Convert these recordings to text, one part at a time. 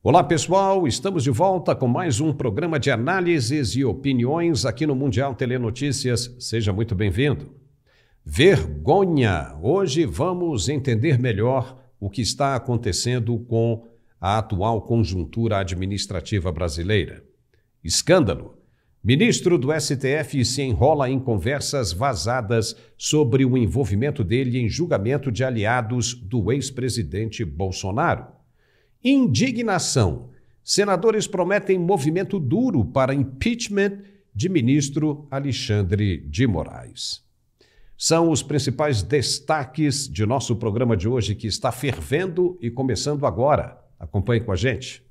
Olá pessoal, estamos de volta com mais um programa de análises e opiniões aqui no Mundial Telenotícias. Seja muito bem-vindo. Vergonha! Hoje vamos entender melhor o que está acontecendo com a atual conjuntura administrativa brasileira. Escândalo! Ministro do STF se enrola em conversas vazadas sobre o envolvimento dele em julgamento de aliados do ex-presidente Bolsonaro. Indignação. Senadores prometem movimento duro para impeachment de ministro Alexandre de Moraes. São os principais destaques de nosso programa de hoje que está fervendo e começando agora. Acompanhe com a gente.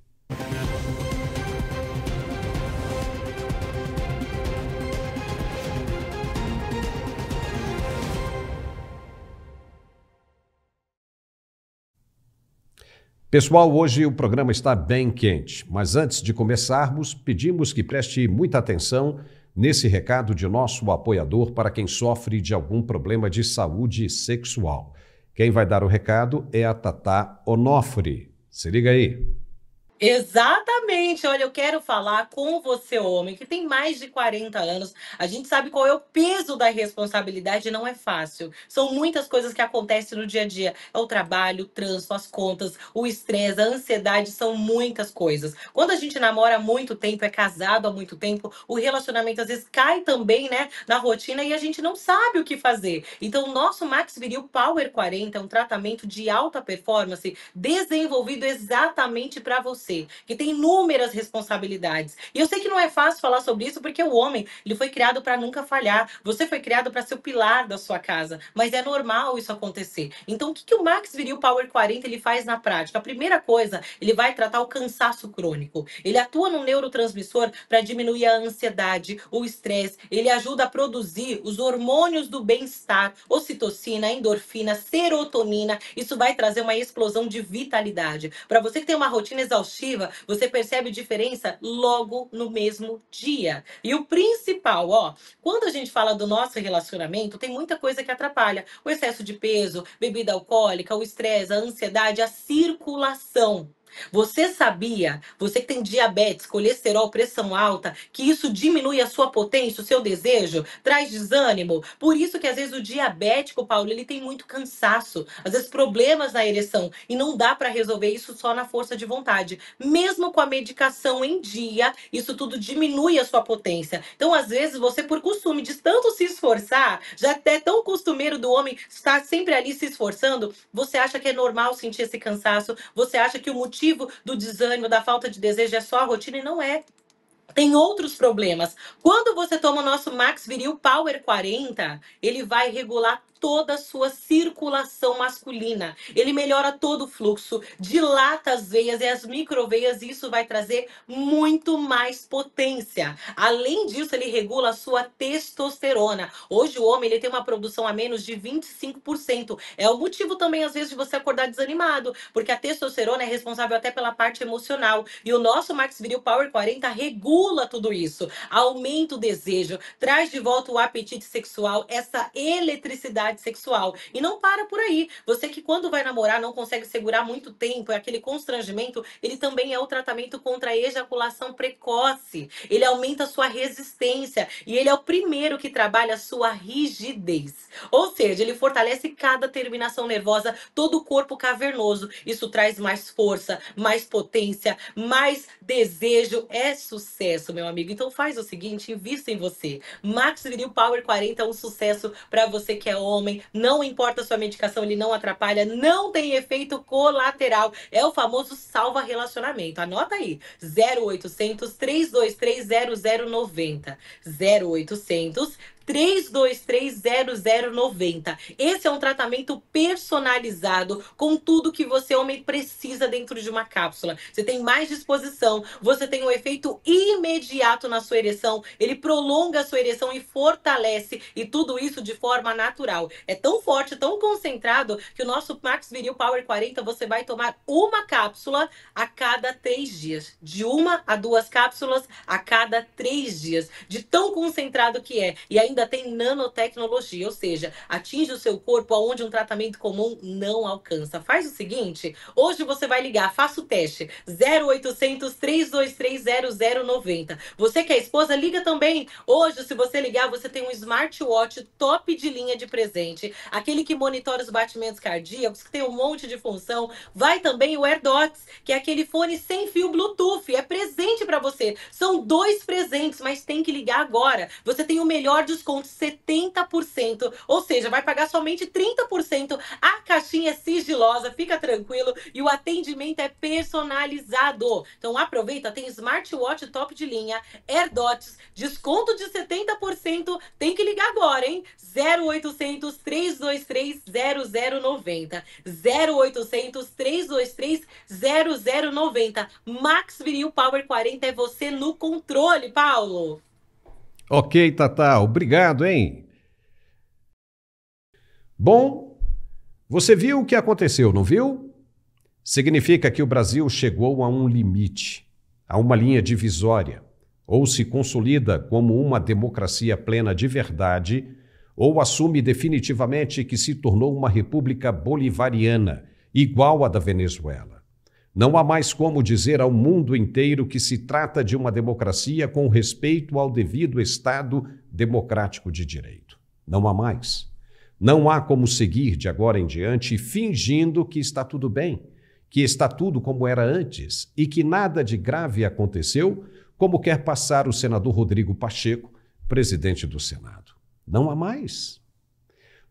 Pessoal, hoje o programa está bem quente, mas antes de começarmos, pedimos que preste muita atenção nesse recado de nosso apoiador para quem sofre de algum problema de saúde sexual. Quem vai dar o recado é a Tatá Onofre. Se liga aí. Exatamente. Olha, eu quero falar com você, homem, que tem mais de 40 anos. A gente sabe qual é o peso da responsabilidade, não é fácil. São muitas coisas que acontecem no dia a dia. É o trabalho, o trânsito, as contas, o estresse, a ansiedade, são muitas coisas. Quando a gente namora há muito tempo, é casado há muito tempo, o relacionamento às vezes cai também, né, na rotina e a gente não sabe o que fazer. Então, o nosso Max Viril Power 40 é um tratamento de alta performance desenvolvido exatamente para você você, que tem inúmeras responsabilidades. E eu sei que não é fácil falar sobre isso porque o homem, ele foi criado para nunca falhar. Você foi criado para ser o pilar da sua casa, mas é normal isso acontecer. Então, o que, que o Max Viril Power 40 ele faz na prática? A primeira coisa, ele vai tratar o cansaço crônico. Ele atua no neurotransmissor para diminuir a ansiedade, o estresse, ele ajuda a produzir os hormônios do bem-estar, ocitocina, endorfina, serotonina. Isso vai trazer uma explosão de vitalidade. Para você que tem uma rotina exaustiva, ativa, você percebe diferença logo no mesmo dia. E o principal, ó, quando a gente fala do nosso relacionamento, tem muita coisa que atrapalha. O excesso de peso, bebida alcoólica, o estresse, a ansiedade, a circulação. Você sabia, você que tem diabetes, colesterol, pressão alta, que isso diminui a sua potência, o seu desejo, traz desânimo? Por isso que às vezes o diabético, Paulo, ele tem muito cansaço, às vezes problemas na ereção e não dá para resolver isso só na força de vontade. Mesmo com a medicação em dia, isso tudo diminui a sua potência. Então, às vezes você por costume de tanto se esforçar, já até tão costumeiro do homem estar sempre ali se esforçando, você acha que é normal sentir esse cansaço, você acha que o motivo motivo do desânimo, da falta de desejo é só a rotina e não é tem outros problemas. Quando você toma o nosso Max Viril Power 40, ele vai regular toda a sua circulação masculina. Ele melhora todo o fluxo, dilata as veias e as microveias, e isso vai trazer muito mais potência. Além disso, ele regula a sua testosterona. Hoje o homem ele tem uma produção a menos de 25%. É o motivo também às vezes de você acordar desanimado, porque a testosterona é responsável até pela parte emocional. E o nosso Max Viril Power 40 regula tudo isso, aumenta o desejo, traz de volta o apetite sexual, essa eletricidade sexual. E não para por aí. Você que quando vai namorar não consegue segurar muito tempo, é aquele constrangimento, ele também é o tratamento contra a ejaculação precoce. Ele aumenta a sua resistência e ele é o primeiro que trabalha a sua rigidez. Ou seja, ele fortalece cada terminação nervosa, todo o corpo cavernoso. Isso traz mais força, mais potência, mais desejo. É sucesso, meu amigo. Então faz o seguinte, invista em você. Max Viril Power 40 é um sucesso para você que é homem homem, não importa a sua medicação, ele não atrapalha, não tem efeito colateral. É o famoso salva relacionamento. Anota aí: 0800 3230090. 0800 323090. Esse é um tratamento personalizado com tudo que você homem precisa dentro de uma cápsula. Você tem mais disposição, você tem um efeito imediato na sua ereção, ele prolonga a sua ereção e fortalece e tudo isso de forma natural. É tão forte, tão concentrado que o nosso Max Viril Power 40 você vai tomar uma cápsula a cada três dias, de uma a duas cápsulas a cada três dias, de tão concentrado que é. E ainda ainda tem nanotecnologia, ou seja, atinge o seu corpo aonde um tratamento comum não alcança. Faz o seguinte, hoje você vai ligar, faça o teste 0800 323 0090. Você que é esposa, liga também. Hoje, se você ligar, você tem um smartwatch top de linha de presente, aquele que monitora os batimentos cardíacos, que tem um monte de função. Vai também o AirDots, que é aquele fone sem fio Bluetooth, é presente para você. São dois presentes, mas tem que ligar agora. Você tem o melhor dos desconto 70%, ou seja, vai pagar somente 30%. A caixinha é sigilosa, fica tranquilo e o atendimento é personalizado. Então aproveita, tem smartwatch top de linha, AirDots, desconto de 70%. Tem que ligar agora, hein? 0800 323 0090. 0800 323 0090. Max Viril Power 40 é você no controle, Paulo. Ok, tata, obrigado, hein? Bom, você viu o que aconteceu, não viu? Significa que o Brasil chegou a um limite, a uma linha divisória. Ou se consolida como uma democracia plena de verdade, ou assume definitivamente que se tornou uma república bolivariana, igual à da Venezuela. Não há mais como dizer ao mundo inteiro que se trata de uma democracia com respeito ao devido Estado democrático de direito. Não há mais. Não há como seguir de agora em diante fingindo que está tudo bem, que está tudo como era antes e que nada de grave aconteceu, como quer passar o senador Rodrigo Pacheco, presidente do Senado. Não há mais.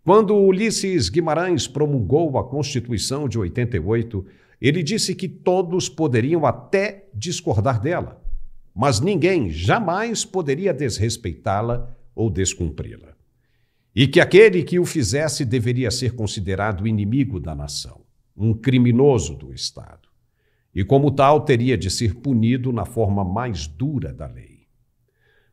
Quando Ulisses Guimarães promulgou a Constituição de 88, ele disse que todos poderiam até discordar dela, mas ninguém jamais poderia desrespeitá-la ou descumpri-la. E que aquele que o fizesse deveria ser considerado inimigo da nação, um criminoso do Estado. E como tal, teria de ser punido na forma mais dura da lei.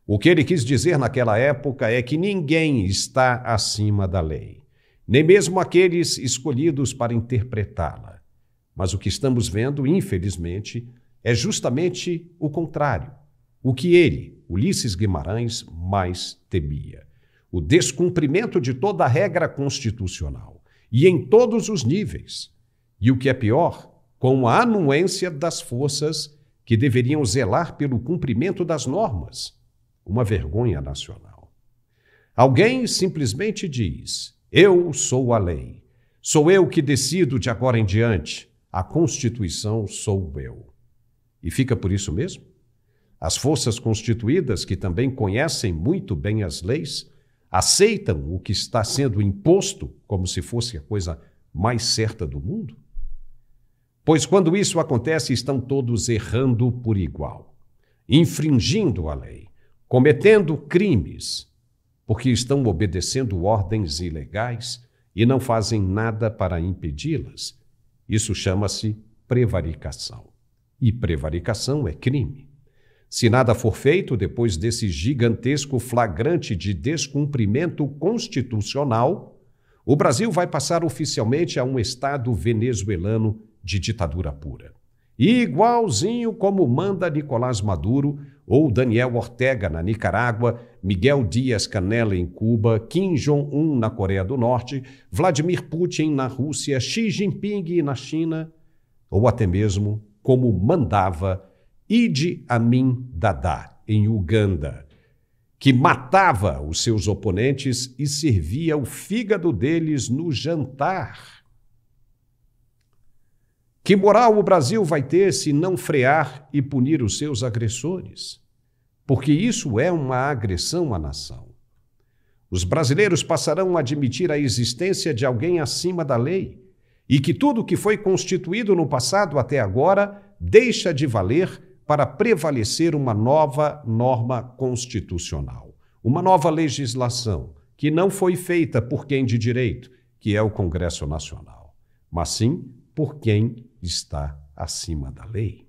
O que ele quis dizer naquela época é que ninguém está acima da lei, nem mesmo aqueles escolhidos para interpretá-la mas o que estamos vendo, infelizmente, é justamente o contrário. O que ele, Ulisses Guimarães, mais temia: o descumprimento de toda a regra constitucional, e em todos os níveis. E o que é pior, com a anuência das forças que deveriam zelar pelo cumprimento das normas. Uma vergonha nacional. Alguém simplesmente diz: Eu sou a lei. Sou eu que decido de agora em diante. A Constituição sou eu. E fica por isso mesmo? As forças constituídas, que também conhecem muito bem as leis, aceitam o que está sendo imposto como se fosse a coisa mais certa do mundo? Pois quando isso acontece, estão todos errando por igual, infringindo a lei, cometendo crimes, porque estão obedecendo ordens ilegais e não fazem nada para impedi-las, isso chama-se prevaricação. E prevaricação é crime. Se nada for feito depois desse gigantesco flagrante de descumprimento constitucional, o Brasil vai passar oficialmente a um Estado venezuelano de ditadura pura. Igualzinho como manda Nicolás Maduro ou Daniel Ortega na Nicarágua, Miguel Dias Canela em Cuba, Kim Jong-un na Coreia do Norte, Vladimir Putin na Rússia, Xi Jinping na China, ou até mesmo como mandava Idi Amin Dada em Uganda, que matava os seus oponentes e servia o fígado deles no jantar que moral o Brasil vai ter se não frear e punir os seus agressores? Porque isso é uma agressão à nação. Os brasileiros passarão a admitir a existência de alguém acima da lei e que tudo que foi constituído no passado até agora deixa de valer para prevalecer uma nova norma constitucional, uma nova legislação que não foi feita por quem de direito, que é o Congresso Nacional, mas sim por quem está acima da lei.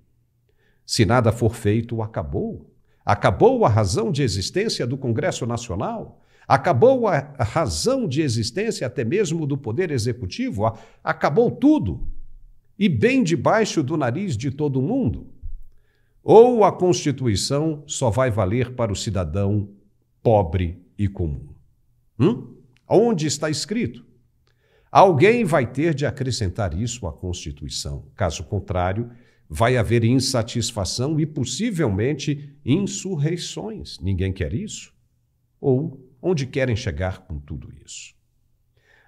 Se nada for feito, acabou. Acabou a razão de existência do Congresso Nacional, acabou a razão de existência até mesmo do Poder Executivo, acabou tudo. E bem debaixo do nariz de todo mundo. Ou a Constituição só vai valer para o cidadão pobre e comum. Hum? Onde está escrito? Alguém vai ter de acrescentar isso à Constituição. Caso contrário, vai haver insatisfação e possivelmente insurreições. Ninguém quer isso? Ou onde querem chegar com tudo isso?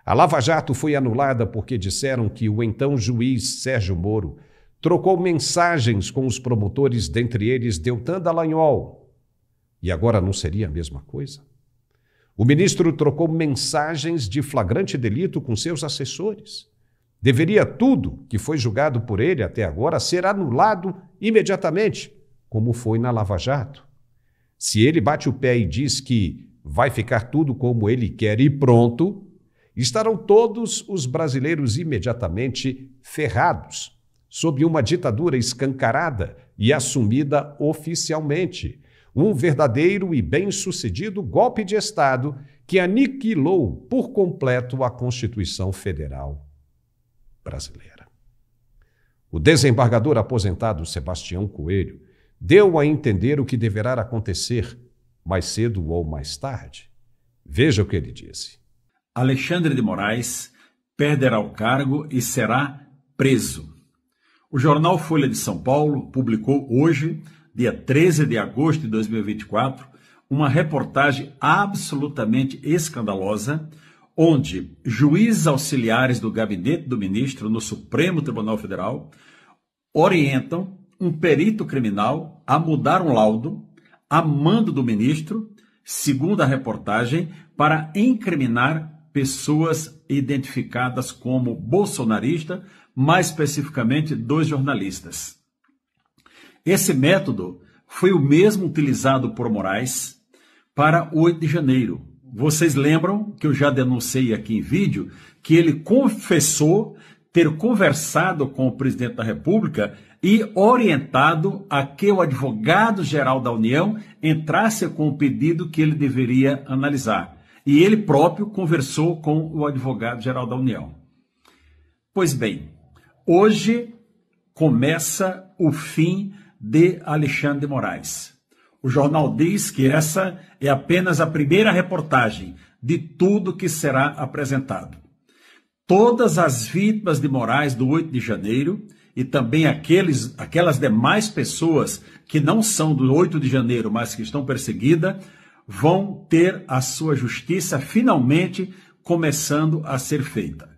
A Lava Jato foi anulada porque disseram que o então juiz Sérgio Moro trocou mensagens com os promotores, dentre eles Deltan Dallagnol. E agora não seria a mesma coisa? O ministro trocou mensagens de flagrante delito com seus assessores. Deveria tudo que foi julgado por ele até agora ser anulado imediatamente, como foi na Lava Jato. Se ele bate o pé e diz que vai ficar tudo como ele quer e pronto, estarão todos os brasileiros imediatamente ferrados, sob uma ditadura escancarada e assumida oficialmente um verdadeiro e bem-sucedido golpe de Estado que aniquilou por completo a Constituição Federal brasileira. O desembargador aposentado Sebastião Coelho deu a entender o que deverá acontecer mais cedo ou mais tarde. Veja o que ele disse. Alexandre de Moraes perderá o cargo e será preso. O jornal Folha de São Paulo publicou hoje dia 13 de agosto de 2024, uma reportagem absolutamente escandalosa, onde juízes auxiliares do gabinete do ministro no Supremo Tribunal Federal orientam um perito criminal a mudar um laudo a mando do ministro, segundo a reportagem, para incriminar pessoas identificadas como bolsonarista, mais especificamente dois jornalistas. Esse método foi o mesmo utilizado por Moraes para 8 de janeiro. Vocês lembram que eu já denunciei aqui em vídeo que ele confessou ter conversado com o presidente da República e orientado a que o advogado-geral da União entrasse com o pedido que ele deveria analisar. E ele próprio conversou com o advogado-geral da União. Pois bem, hoje começa o fim de Alexandre de Moraes. O jornal diz que essa é apenas a primeira reportagem de tudo que será apresentado. Todas as vítimas de Moraes do 8 de janeiro e também aqueles, aquelas demais pessoas que não são do 8 de janeiro, mas que estão perseguidas, vão ter a sua justiça finalmente começando a ser feita.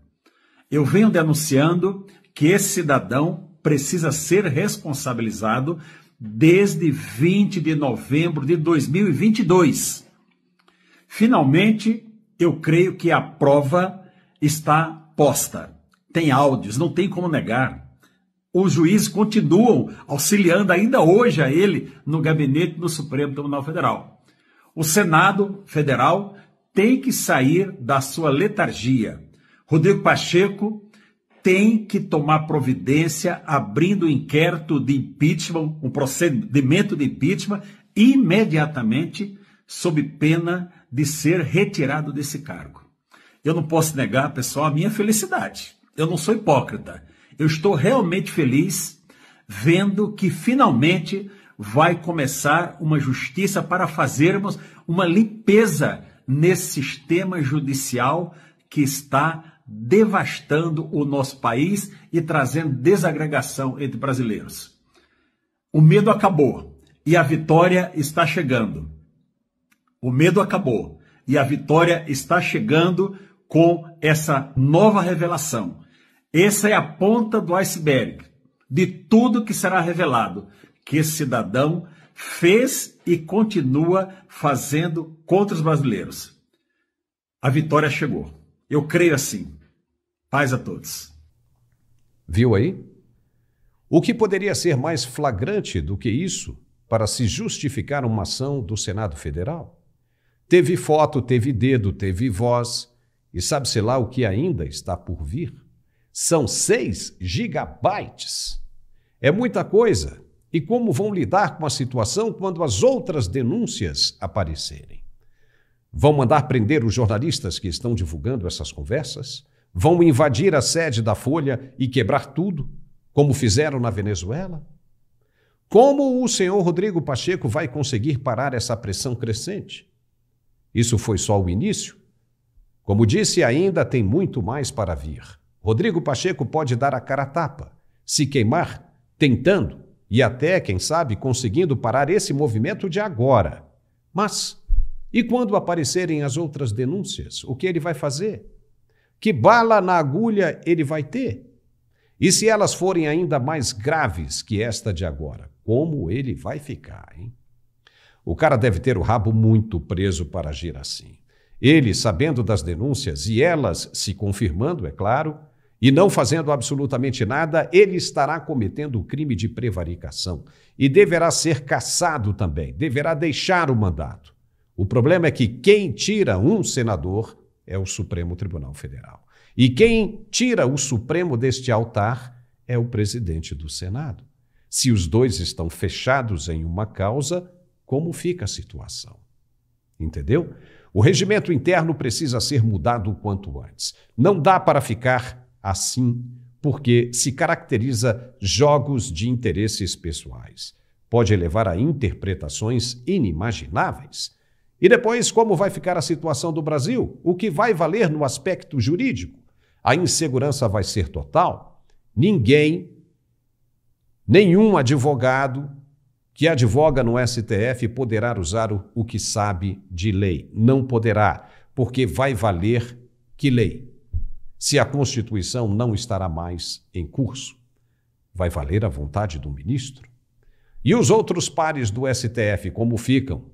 Eu venho denunciando que esse cidadão precisa ser responsabilizado desde 20 de novembro de 2022. Finalmente, eu creio que a prova está posta. Tem áudios, não tem como negar. Os juízes continuam auxiliando ainda hoje a ele no gabinete do Supremo Tribunal Federal. O Senado Federal tem que sair da sua letargia. Rodrigo Pacheco tem que tomar providência abrindo o inquérito de impeachment, um procedimento de impeachment, imediatamente, sob pena de ser retirado desse cargo. Eu não posso negar, pessoal, a minha felicidade. Eu não sou hipócrita. Eu estou realmente feliz vendo que finalmente vai começar uma justiça para fazermos uma limpeza nesse sistema judicial que está devastando o nosso país e trazendo desagregação entre brasileiros. O medo acabou e a vitória está chegando. O medo acabou e a vitória está chegando com essa nova revelação. Essa é a ponta do iceberg de tudo que será revelado que esse cidadão fez e continua fazendo contra os brasileiros. A vitória chegou. Eu creio assim. Paz a todos. Viu aí? O que poderia ser mais flagrante do que isso para se justificar uma ação do Senado Federal? Teve foto, teve dedo, teve voz e sabe-se lá o que ainda está por vir? São 6 gigabytes. É muita coisa. E como vão lidar com a situação quando as outras denúncias aparecerem? Vão mandar prender os jornalistas que estão divulgando essas conversas? Vão invadir a sede da Folha e quebrar tudo, como fizeram na Venezuela? Como o senhor Rodrigo Pacheco vai conseguir parar essa pressão crescente? Isso foi só o início? Como disse, ainda tem muito mais para vir. Rodrigo Pacheco pode dar a cara a tapa, se queimar, tentando e até, quem sabe, conseguindo parar esse movimento de agora. Mas e quando aparecerem as outras denúncias, o que ele vai fazer? Que bala na agulha ele vai ter? E se elas forem ainda mais graves que esta de agora, como ele vai ficar, hein? O cara deve ter o rabo muito preso para agir assim. Ele sabendo das denúncias e elas se confirmando, é claro, e não fazendo absolutamente nada, ele estará cometendo o crime de prevaricação e deverá ser caçado também, deverá deixar o mandato. O problema é que quem tira um senador é o Supremo Tribunal Federal. E quem tira o Supremo deste altar é o presidente do Senado. Se os dois estão fechados em uma causa, como fica a situação? Entendeu? O regimento interno precisa ser mudado o quanto antes. Não dá para ficar assim, porque se caracteriza jogos de interesses pessoais. Pode levar a interpretações inimagináveis. E depois, como vai ficar a situação do Brasil? O que vai valer no aspecto jurídico? A insegurança vai ser total? Ninguém, nenhum advogado que advoga no STF poderá usar o, o que sabe de lei. Não poderá, porque vai valer que lei? Se a Constituição não estará mais em curso, vai valer a vontade do ministro? E os outros pares do STF, como ficam?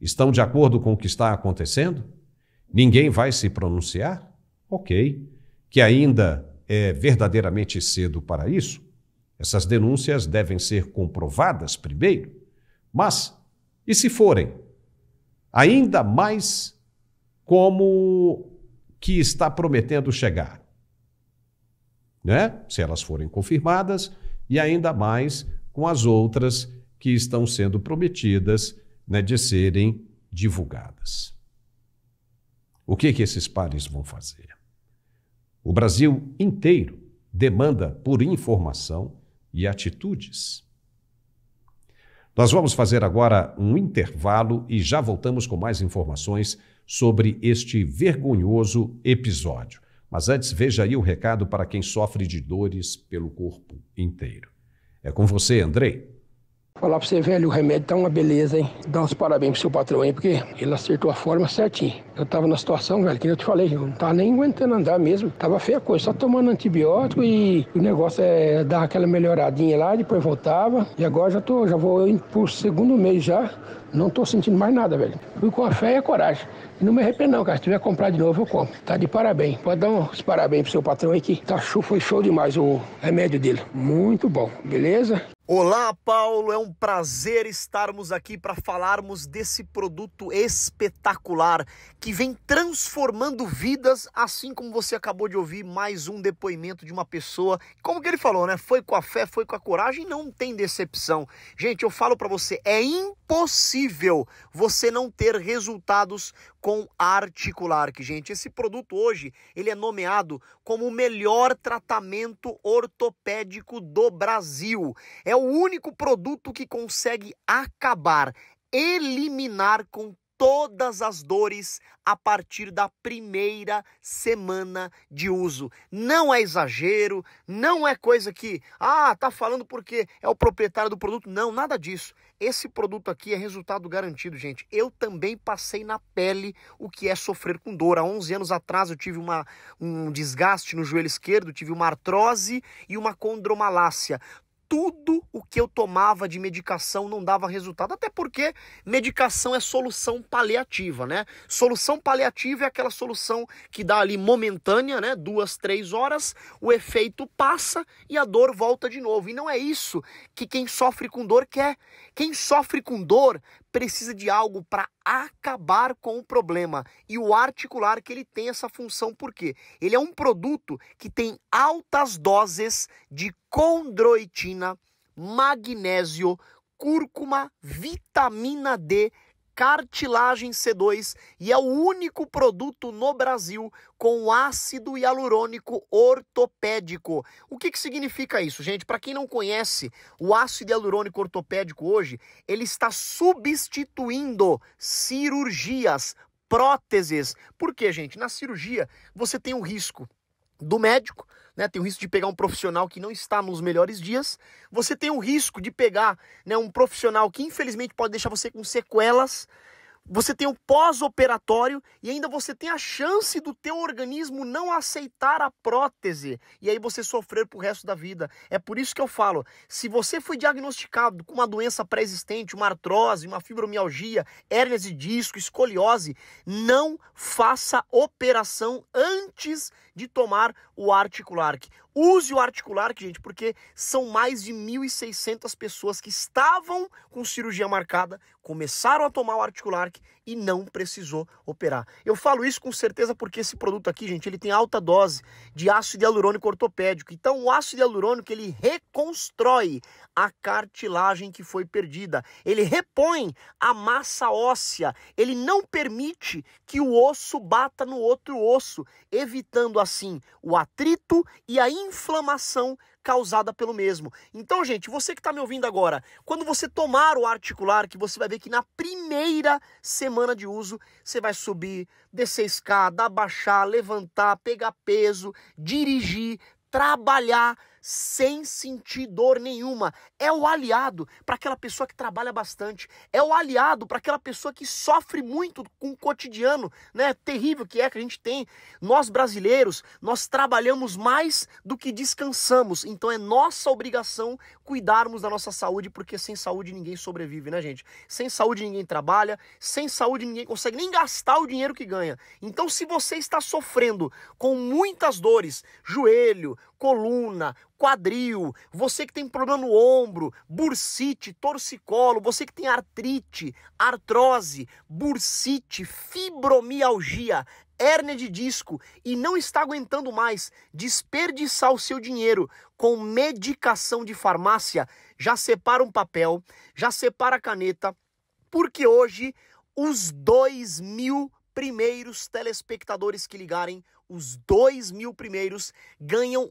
estão de acordo com o que está acontecendo? Ninguém vai se pronunciar? Ok. Que ainda é verdadeiramente cedo para isso? Essas denúncias devem ser comprovadas primeiro. Mas, e se forem? Ainda mais como que está prometendo chegar? Né? Se elas forem confirmadas, e ainda mais com as outras que estão sendo prometidas né, de serem divulgadas. O que, que esses pares vão fazer? O Brasil inteiro demanda por informação e atitudes. Nós vamos fazer agora um intervalo e já voltamos com mais informações sobre este vergonhoso episódio. Mas antes, veja aí o recado para quem sofre de dores pelo corpo inteiro. É com você, Andrei. Falar pra você, velho, o remédio tá uma beleza, hein? Dá uns parabéns pro seu patrão aí, porque ele acertou a forma certinho. Eu tava na situação, velho, que eu te falei, eu não tava nem aguentando andar mesmo. Tava feia a coisa, só tomando antibiótico e o negócio é dar aquela melhoradinha lá, depois voltava. E agora já tô, já vou por pro segundo mês já não estou sentindo mais nada, velho. Fui com a fé e a coragem. E não me arrependo não, cara. Se tiver comprar de novo, eu compro. Tá de parabéns. Pode dar uns parabéns pro seu patrão aí que tá show, foi show demais o remédio dele. Muito bom, beleza? Olá, Paulo. É um prazer estarmos aqui para falarmos desse produto espetacular que vem transformando vidas, assim como você acabou de ouvir mais um depoimento de uma pessoa. Como que ele falou, né? Foi com a fé, foi com a coragem, não tem decepção. Gente, eu falo para você, é impossível impossível você não ter resultados com articular, que gente, esse produto hoje, ele é nomeado como o melhor tratamento ortopédico do Brasil. É o único produto que consegue acabar eliminar com todas as dores a partir da primeira semana de uso. Não é exagero, não é coisa que, ah, tá falando porque é o proprietário do produto. Não, nada disso. Esse produto aqui é resultado garantido, gente. Eu também passei na pele o que é sofrer com dor. Há 11 anos atrás eu tive uma, um desgaste no joelho esquerdo, tive uma artrose e uma condromalácia tudo o que eu tomava de medicação não dava resultado, até porque medicação é solução paliativa, né? Solução paliativa é aquela solução que dá ali momentânea, né? Duas, três horas, o efeito passa e a dor volta de novo. E não é isso que quem sofre com dor quer. Quem sofre com dor precisa de algo para acabar com o problema. E o articular que ele tem essa função porque ele é um produto que tem altas doses de condroitina, magnésio, cúrcuma, vitamina D, cartilagem C2 e é o único produto no Brasil com ácido hialurônico ortopédico. O que, que significa isso, gente? Para quem não conhece, o ácido hialurônico ortopédico hoje ele está substituindo cirurgias, próteses. Por quê, gente? Na cirurgia você tem o risco do médico né? Tem o risco de pegar um profissional que não está nos melhores dias. Você tem o risco de pegar né, um profissional que infelizmente pode deixar você com sequelas. Você tem o pós-operatório e ainda você tem a chance do teu organismo não aceitar a prótese e aí você sofrer pro resto da vida. É por isso que eu falo, se você foi diagnosticado com uma doença pré-existente, uma artrose, uma fibromialgia, hérnias de disco, escoliose, não faça operação antes de tomar o Articulark. Use o Articulark, gente, porque são mais de 1.600 pessoas que estavam com cirurgia marcada, começaram a tomar o Articulark e não precisou operar. Eu falo isso com certeza porque esse produto aqui, gente, ele tem alta dose de ácido hialurônico ortopédico. Então, o ácido hialurônico ele reconstrói a cartilagem que foi perdida. Ele repõe a massa óssea. Ele não permite que o osso bata no outro osso, evitando assim o atrito e a inflamação causada pelo mesmo. Então, gente, você que está me ouvindo agora, quando você tomar o articular, que você vai ver que na primeira semana de uso, você vai subir, descer escada, abaixar, levantar, pegar peso, dirigir, trabalhar sem sentir dor nenhuma. É o aliado para aquela pessoa que trabalha bastante. É o aliado para aquela pessoa que sofre muito com o cotidiano, né? Terrível que é que a gente tem. Nós brasileiros, nós trabalhamos mais do que descansamos. Então é nossa obrigação cuidarmos da nossa saúde, porque sem saúde ninguém sobrevive, né, gente? Sem saúde ninguém trabalha, sem saúde ninguém consegue nem gastar o dinheiro que ganha. Então se você está sofrendo com muitas dores, joelho, coluna, quadril, você que tem problema no ombro, bursite, torcicolo, você que tem artrite, artrose, bursite, fibromialgia, hérnia de disco e não está aguentando mais desperdiçar o seu dinheiro com medicação de farmácia, já separa um papel, já separa a caneta, porque hoje os dois mil primeiros telespectadores que ligarem, os dois mil primeiros ganham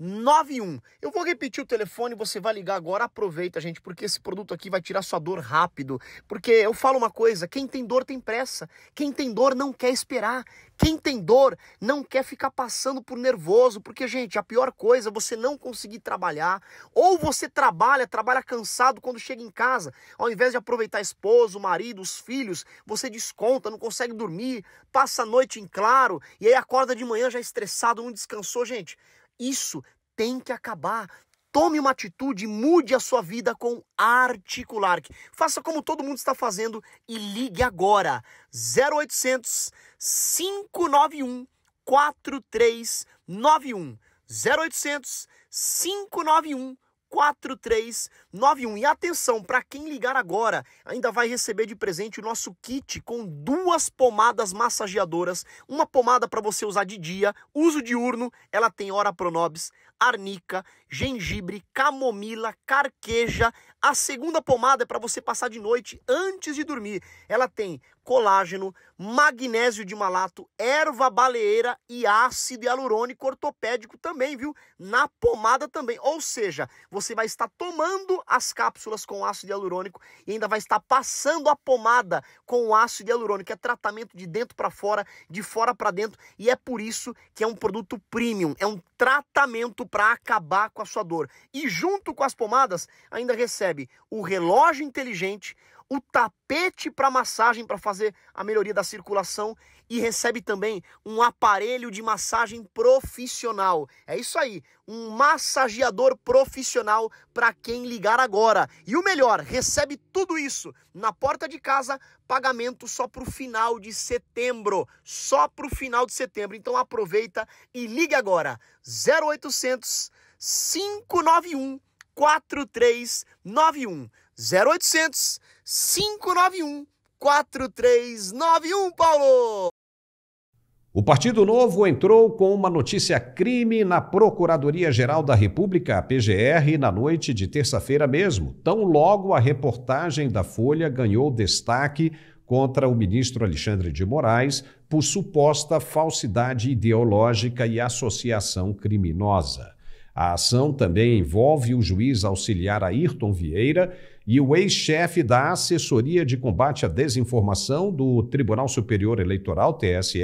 91. Eu vou repetir o telefone, você vai ligar agora, aproveita, gente, porque esse produto aqui vai tirar sua dor rápido. Porque eu falo uma coisa, quem tem dor tem pressa. Quem tem dor não quer esperar. Quem tem dor não quer ficar passando por nervoso, porque gente, a pior coisa é você não conseguir trabalhar, ou você trabalha, trabalha cansado quando chega em casa, ao invés de aproveitar a esposa, o marido, os filhos, você desconta, não consegue dormir, passa a noite em claro e aí acorda de manhã já estressado, não descansou, gente. Isso tem que acabar. Tome uma atitude, mude a sua vida com Articular. Faça como todo mundo está fazendo e ligue agora. 0800 591 4391. 0800 591 4391. E atenção, para quem ligar agora, ainda vai receber de presente o nosso kit com duas pomadas massageadoras, uma pomada para você usar de dia, uso diurno, ela tem hora pronobis, arnica, gengibre, camomila, carqueja, a segunda pomada é para você passar de noite antes de dormir. Ela tem colágeno, magnésio de malato, erva baleeira e ácido hialurônico ortopédico também, viu? Na pomada também. Ou seja, você vai estar tomando as cápsulas com ácido hialurônico e ainda vai estar passando a pomada com ácido hialurônico. É tratamento de dentro para fora, de fora para dentro e é por isso que é um produto premium, é um tratamento para acabar com a sua dor. E junto com as pomadas ainda recebe o relógio inteligente, o tapete para massagem para fazer a melhoria da circulação e recebe também um aparelho de massagem profissional. É isso aí, um massageador profissional para quem ligar agora. E o melhor, recebe tudo isso na porta de casa, pagamento só para o final de setembro, só para o final de setembro. Então aproveita e ligue agora 0800 591 4391. 0800 591 4391, Paulo! O Partido Novo entrou com uma notícia crime na Procuradoria-Geral da República, a PGR, na noite de terça-feira mesmo. Tão logo a reportagem da Folha ganhou destaque contra o ministro Alexandre de Moraes por suposta falsidade ideológica e associação criminosa. A ação também envolve o juiz auxiliar Ayrton Vieira e o ex-chefe da Assessoria de Combate à Desinformação do Tribunal Superior Eleitoral, TSE,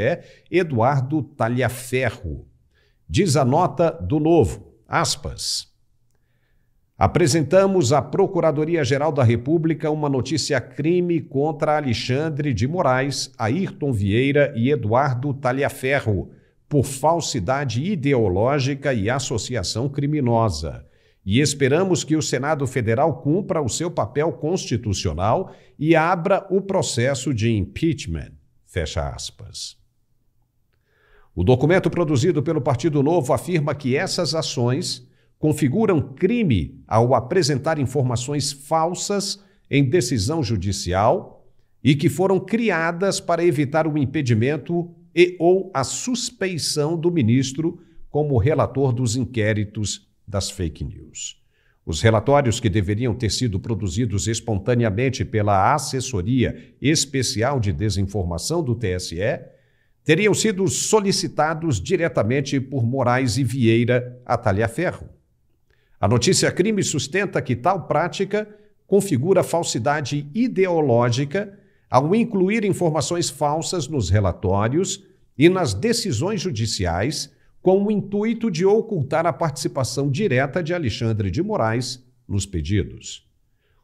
Eduardo Talhaferro. Diz a nota do novo, aspas. Apresentamos à Procuradoria-Geral da República uma notícia crime contra Alexandre de Moraes, Ayrton Vieira e Eduardo Talhaferro por falsidade ideológica e associação criminosa. E esperamos que o Senado Federal cumpra o seu papel constitucional e abra o processo de impeachment. Fecha aspas. O documento produzido pelo Partido Novo afirma que essas ações configuram crime ao apresentar informações falsas em decisão judicial e que foram criadas para evitar o impedimento e ou a suspeição do ministro como relator dos inquéritos das fake news. Os relatórios que deveriam ter sido produzidos espontaneamente pela Assessoria Especial de Desinformação do TSE teriam sido solicitados diretamente por Moraes e Vieira a Talhaferro. A notícia crime sustenta que tal prática configura falsidade ideológica ao incluir informações falsas nos relatórios e nas decisões judiciais, com o intuito de ocultar a participação direta de Alexandre de Moraes nos pedidos.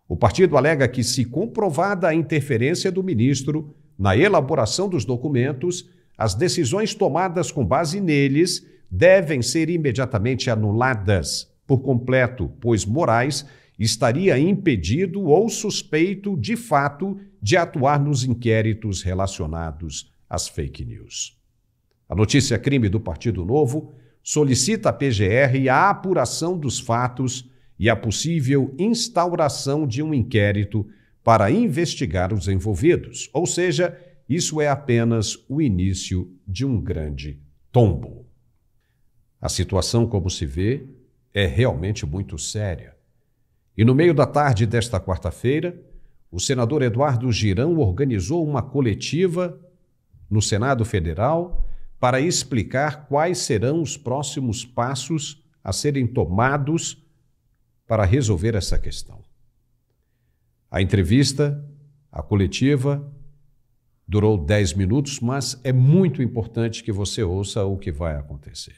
O partido alega que, se comprovada a interferência do ministro na elaboração dos documentos, as decisões tomadas com base neles devem ser imediatamente anuladas por completo, pois Moraes estaria impedido ou suspeito de fato de atuar nos inquéritos relacionados às fake news. A notícia crime do Partido Novo solicita à PGR a apuração dos fatos e a possível instauração de um inquérito para investigar os envolvidos, ou seja, isso é apenas o início de um grande tombo. A situação, como se vê, é realmente muito séria e no meio da tarde desta quarta-feira, o senador Eduardo Girão organizou uma coletiva no Senado Federal para explicar quais serão os próximos passos a serem tomados para resolver essa questão. A entrevista, a coletiva, durou 10 minutos, mas é muito importante que você ouça o que vai acontecer.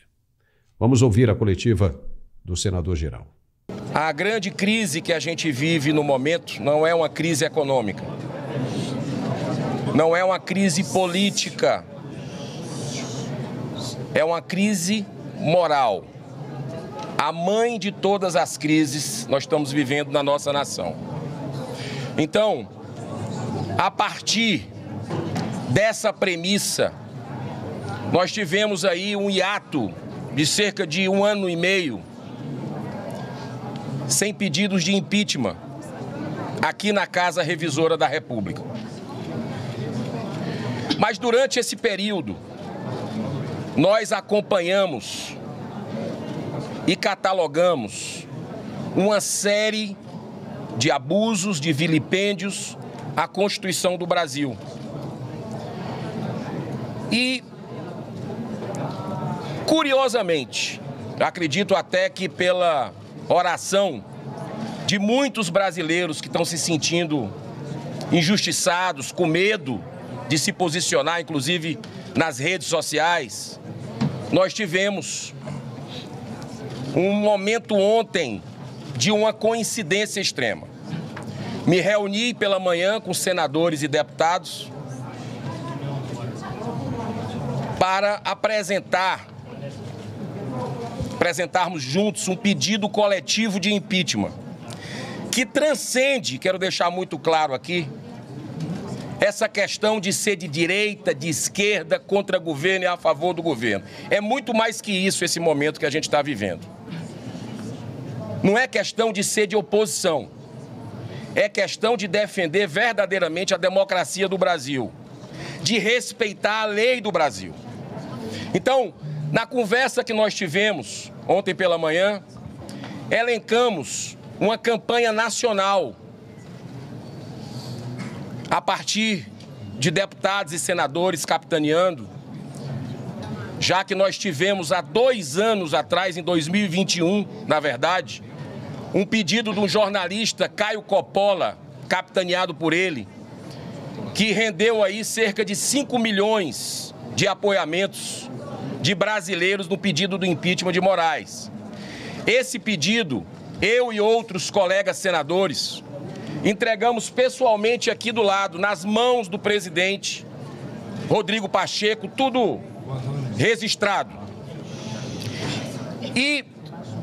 Vamos ouvir a coletiva do senador Girão. A grande crise que a gente vive no momento não é uma crise econômica, não é uma crise política, é uma crise moral. A mãe de todas as crises nós estamos vivendo na nossa nação. Então, a partir dessa premissa, nós tivemos aí um hiato de cerca de um ano e meio sem pedidos de impeachment aqui na Casa Revisora da República. Mas durante esse período, nós acompanhamos e catalogamos uma série de abusos, de vilipêndios à Constituição do Brasil. E, curiosamente, acredito até que pela oração de muitos brasileiros que estão se sentindo injustiçados, com medo de se posicionar, inclusive nas redes sociais. Nós tivemos um momento ontem de uma coincidência extrema. Me reuni pela manhã com senadores e deputados para apresentar apresentarmos juntos um pedido coletivo de impeachment que transcende, quero deixar muito claro aqui, essa questão de ser de direita, de esquerda, contra governo e a favor do governo. É muito mais que isso esse momento que a gente está vivendo. Não é questão de ser de oposição. É questão de defender verdadeiramente a democracia do Brasil, de respeitar a lei do Brasil. Então, na conversa que nós tivemos ontem pela manhã, elencamos uma campanha nacional a partir de deputados e senadores capitaneando, já que nós tivemos há dois anos atrás, em 2021, na verdade, um pedido de um jornalista, Caio Coppola, capitaneado por ele, que rendeu aí cerca de 5 milhões de apoiamentos de brasileiros no pedido do impeachment de Moraes. Esse pedido, eu e outros colegas senadores entregamos pessoalmente aqui do lado, nas mãos do presidente Rodrigo Pacheco, tudo registrado. E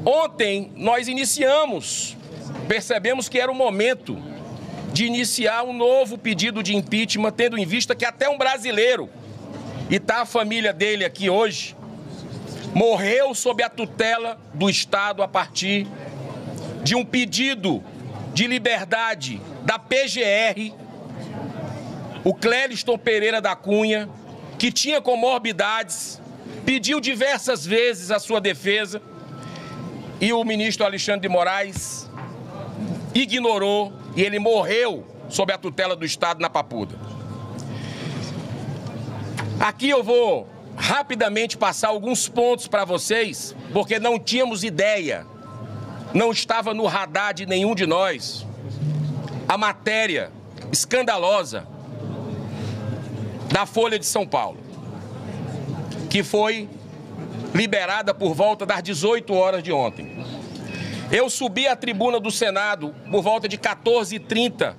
ontem nós iniciamos, percebemos que era o momento de iniciar um novo pedido de impeachment, tendo em vista que até um brasileiro e tá a família dele aqui hoje. Morreu sob a tutela do Estado a partir de um pedido de liberdade da PGR, o Clériston Pereira da Cunha, que tinha comorbidades, pediu diversas vezes a sua defesa e o ministro Alexandre de Moraes ignorou e ele morreu sob a tutela do Estado na Papuda. Aqui eu vou rapidamente passar alguns pontos para vocês, porque não tínhamos ideia, não estava no radar de nenhum de nós. A matéria escandalosa da Folha de São Paulo, que foi liberada por volta das 18 horas de ontem. Eu subi à tribuna do Senado por volta de 14h30,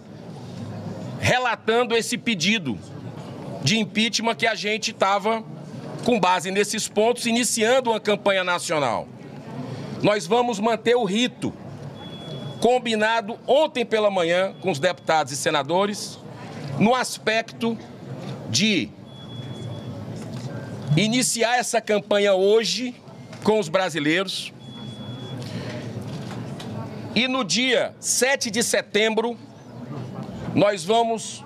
relatando esse pedido de impeachment que a gente estava, com base nesses pontos, iniciando uma campanha nacional. Nós vamos manter o rito combinado ontem pela manhã com os deputados e senadores no aspecto de iniciar essa campanha hoje com os brasileiros. E no dia 7 de setembro, nós vamos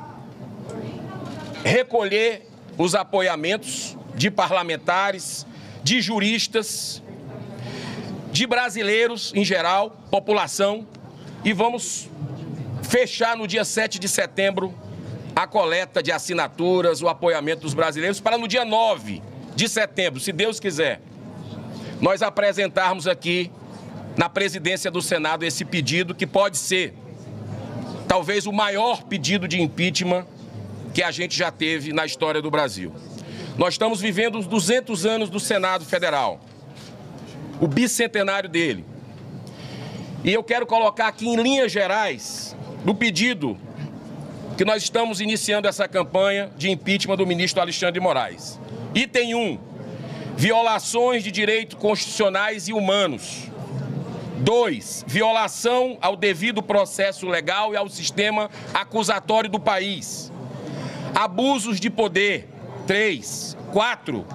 recolher os apoiamentos de parlamentares, de juristas, de brasileiros em geral, população, e vamos fechar no dia 7 de setembro a coleta de assinaturas, o apoiamento dos brasileiros, para no dia 9 de setembro, se Deus quiser, nós apresentarmos aqui na presidência do Senado esse pedido que pode ser talvez o maior pedido de impeachment que a gente já teve na história do Brasil. Nós estamos vivendo os 200 anos do Senado Federal, o bicentenário dele. E eu quero colocar aqui em linhas gerais do pedido que nós estamos iniciando essa campanha de impeachment do ministro Alexandre de Moraes. Item 1. Violações de direitos constitucionais e humanos. 2. Violação ao devido processo legal e ao sistema acusatório do país. Abusos de poder, três, quatro,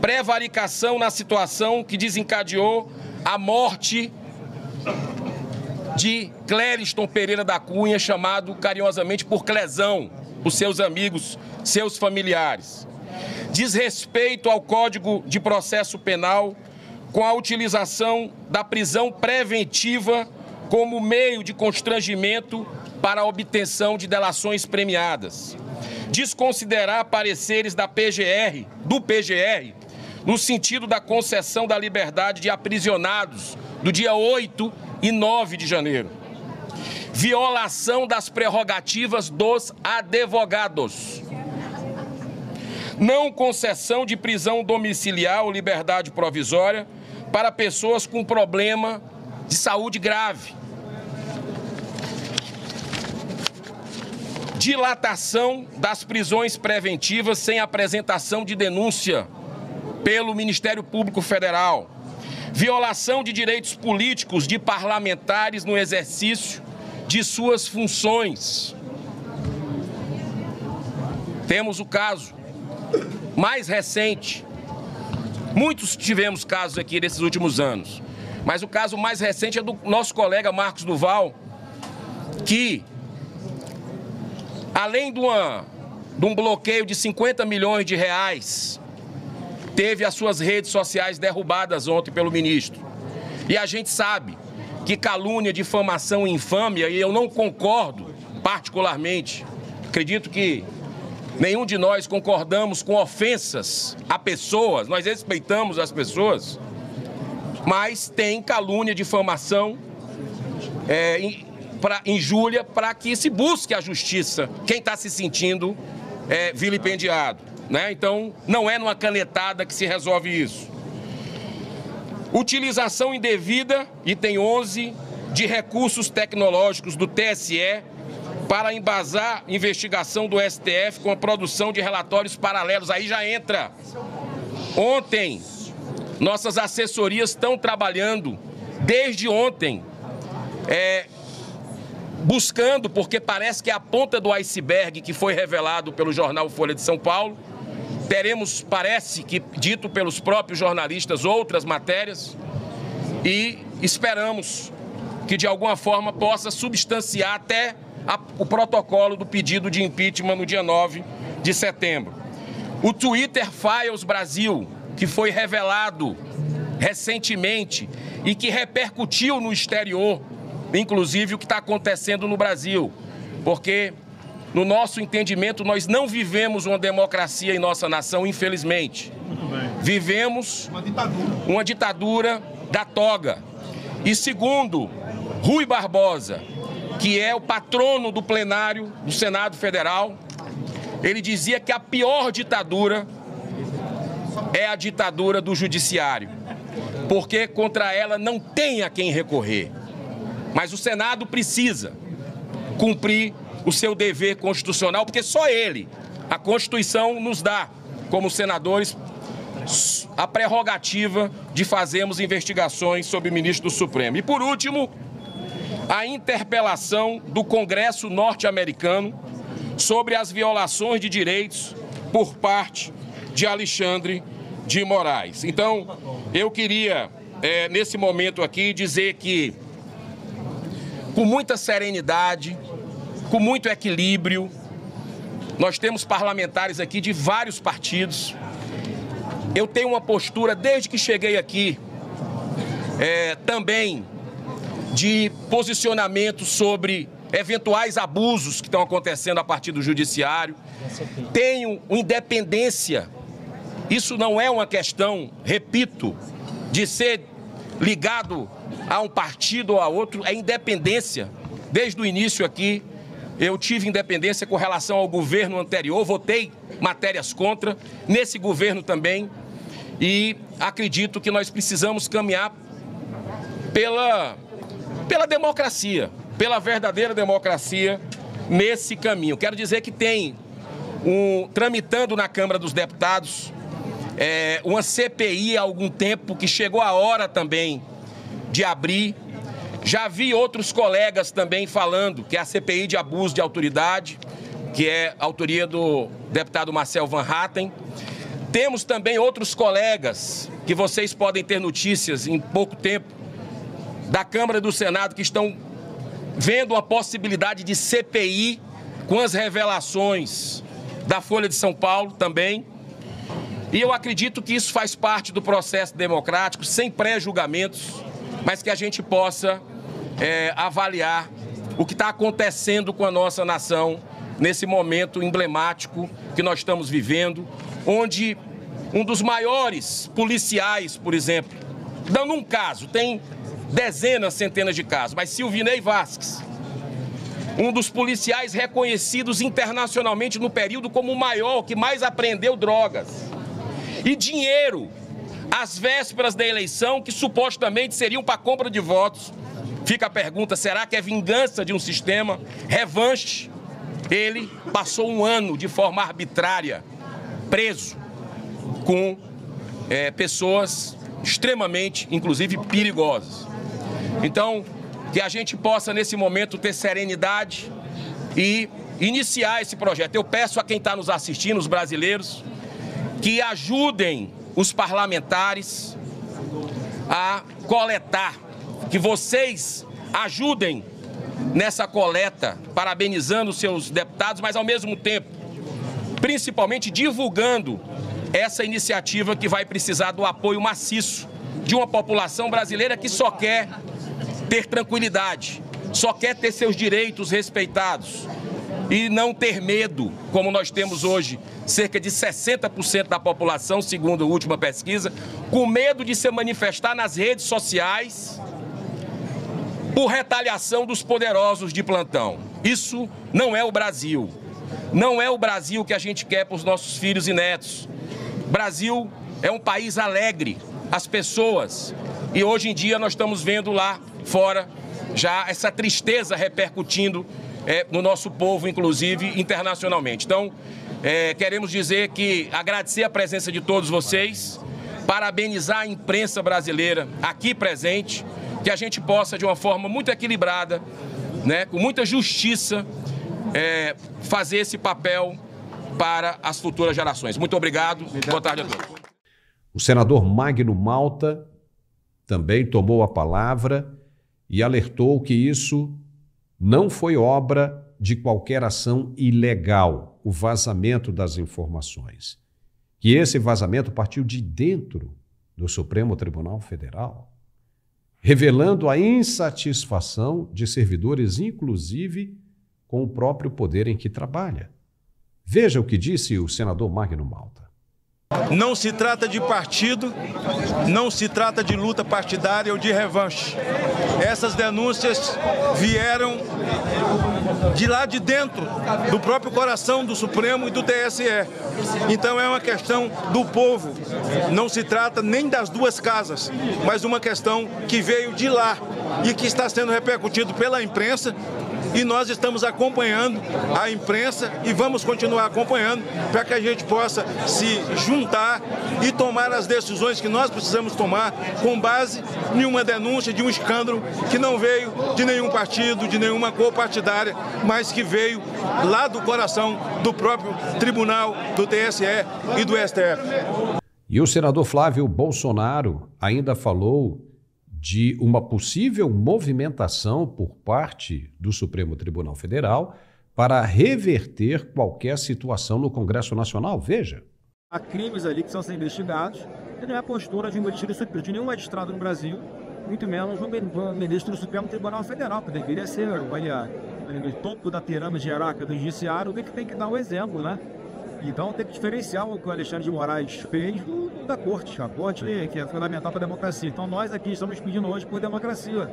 Prevaricação na situação que desencadeou a morte de Clériston Pereira da Cunha, chamado carinhosamente por Clezão, os seus amigos, seus familiares. Desrespeito ao Código de Processo Penal com a utilização da prisão preventiva como meio de constrangimento para a obtenção de delações premiadas desconsiderar pareceres da PGR, do PGR, no sentido da concessão da liberdade de aprisionados do dia 8 e 9 de janeiro. Violação das prerrogativas dos advogados. Não concessão de prisão domiciliar ou liberdade provisória para pessoas com problema de saúde grave dilatação das prisões preventivas sem apresentação de denúncia pelo Ministério Público Federal, violação de direitos políticos de parlamentares no exercício de suas funções. Temos o caso mais recente. Muitos tivemos casos aqui nesses últimos anos, mas o caso mais recente é do nosso colega Marcos Duval, que além de, uma, de um bloqueio de 50 milhões de reais, teve as suas redes sociais derrubadas ontem pelo ministro. E a gente sabe que calúnia, difamação e infâmia, e eu não concordo particularmente, acredito que nenhum de nós concordamos com ofensas a pessoas, nós respeitamos as pessoas, mas tem calúnia, difamação, é, pra, injúria, para que se busque a justiça quem está se sentindo é, vilipendiado. Né? Então, não é numa canetada que se resolve isso. Utilização indevida, item 11, de recursos tecnológicos do TSE para embasar investigação do STF com a produção de relatórios paralelos. Aí já entra. Ontem, nossas assessorias estão trabalhando, desde ontem, é, buscando, porque parece que é a ponta do iceberg que foi revelado pelo jornal Folha de São Paulo. Teremos, parece que dito pelos próprios jornalistas, outras matérias e esperamos que de alguma forma possa substanciar até a, o protocolo do pedido de impeachment no dia 9 de setembro. O Twitter Files Brasil, que foi revelado recentemente e que repercutiu no exterior inclusive o que está acontecendo no Brasil, porque no nosso entendimento nós não vivemos uma democracia em nossa nação, infelizmente. Vivemos uma ditadura. uma ditadura da toga. E segundo Rui Barbosa, que é o patrono do plenário do Senado Federal, ele dizia que a pior ditadura é a ditadura do judiciário, porque contra ela não tem a quem recorrer. Mas o Senado precisa cumprir o seu dever constitucional, porque só ele, a Constituição, nos dá, como senadores, a prerrogativa de fazermos investigações sobre o ministro do Supremo. E por último, a interpelação do Congresso norte-americano sobre as violações de direitos por parte de Alexandre de Moraes. Então, eu queria, é, nesse momento aqui, dizer que com muita serenidade, com muito equilíbrio. Nós temos parlamentares aqui de vários partidos. Eu tenho uma postura, desde que cheguei aqui, é, também de posicionamento sobre eventuais abusos que estão acontecendo a partir do judiciário. Tenho independência. Isso não é uma questão, repito, de ser ligado a um partido ou a outro é independência. Desde o início aqui, eu tive independência com relação ao governo anterior, votei matérias contra, nesse governo também. E acredito que nós precisamos caminhar pela, pela democracia, pela verdadeira democracia nesse caminho. Quero dizer que tem um tramitando na Câmara dos Deputados é, uma CPI há algum tempo, que chegou a hora também de abrir. Já vi outros colegas também falando que é a CPI de abuso de autoridade, que é autoria do deputado Marcel Van Hatten. Temos também outros colegas, que vocês podem ter notícias em pouco tempo, da Câmara e do Senado, que estão vendo uma possibilidade de CPI com as revelações da Folha de São Paulo também. E eu acredito que isso faz parte do processo democrático, sem pré-julgamentos, mas que a gente possa é, avaliar o que está acontecendo com a nossa nação nesse momento emblemático que nós estamos vivendo, onde um dos maiores policiais, por exemplo, dando um caso, tem dezenas, centenas de casos, mas Silvinei Vasques, um dos policiais reconhecidos internacionalmente no período como o maior que mais apreendeu drogas e dinheiro às vésperas da eleição que supostamente seriam para compra de votos. Fica a pergunta: será que é vingança de um sistema? Revanche. Ele passou um ano de forma arbitrária, preso, com é, pessoas extremamente, inclusive, perigosas. Então, que a gente possa, nesse momento, ter serenidade e iniciar esse projeto. Eu peço a quem está nos assistindo, os brasileiros, que ajudem os parlamentares a coletar, que vocês ajudem nessa coleta, parabenizando seus deputados, mas ao mesmo tempo, principalmente divulgando essa iniciativa que vai precisar do apoio maciço de uma população brasileira que só quer ter tranquilidade, só quer ter seus direitos respeitados, e não ter medo, como nós temos hoje. Cerca de 60% da população, segundo a última pesquisa, com medo de se manifestar nas redes sociais por retaliação dos poderosos de plantão. Isso não é o Brasil. Não é o Brasil que a gente quer para os nossos filhos e netos. Brasil é um país alegre, as pessoas. E hoje em dia nós estamos vendo lá fora já essa tristeza repercutindo é, no nosso povo, inclusive internacionalmente. Então, é, queremos dizer que agradecer a presença de todos vocês, parabenizar a imprensa brasileira aqui presente, que a gente possa, de uma forma muito equilibrada, né, com muita justiça, é, fazer esse papel para as futuras gerações. Muito obrigado. Boa tarde a todos. O senador Magno Malta também tomou a palavra e alertou que isso não foi obra de qualquer ação ilegal o vazamento das informações. Que esse vazamento partiu de dentro do Supremo Tribunal Federal, revelando a insatisfação de servidores, inclusive com o próprio poder em que trabalha. Veja o que disse o senador Magno Malta. Não se trata de partido, não se trata de luta partidária ou de revanche. Essas denúncias vieram de lá de dentro, do próprio coração do Supremo e do TSE. Então é uma questão do povo. Não se trata nem das duas casas, mas uma questão que veio de lá e que está sendo repercutido pela imprensa, e nós estamos acompanhando a imprensa e vamos continuar acompanhando para que a gente possa se juntar e tomar as decisões que nós precisamos tomar com base em uma denúncia de um escândalo que não veio de nenhum partido, de nenhuma cor partidária, mas que veio lá do coração do próprio tribunal, do TSE e do STF. E o senador Flávio Bolsonaro ainda falou de uma possível movimentação por parte do Supremo Tribunal Federal para reverter qualquer situação no Congresso Nacional. Veja. Há crimes ali que são sendo investigados e não é a postura de um ministro supremo, de nenhum magistrado no Brasil, muito menos um ministro do Supremo Tribunal Federal, que deveria ser olha, No topo da pirâmide hierárquica do judiciário, o que é tem que dar o um exemplo, né? Então tem que diferenciar o que o Alexandre de Moraes fez do, da corte, a corte é que é fundamental para a democracia. Então nós aqui estamos pedindo hoje por democracia.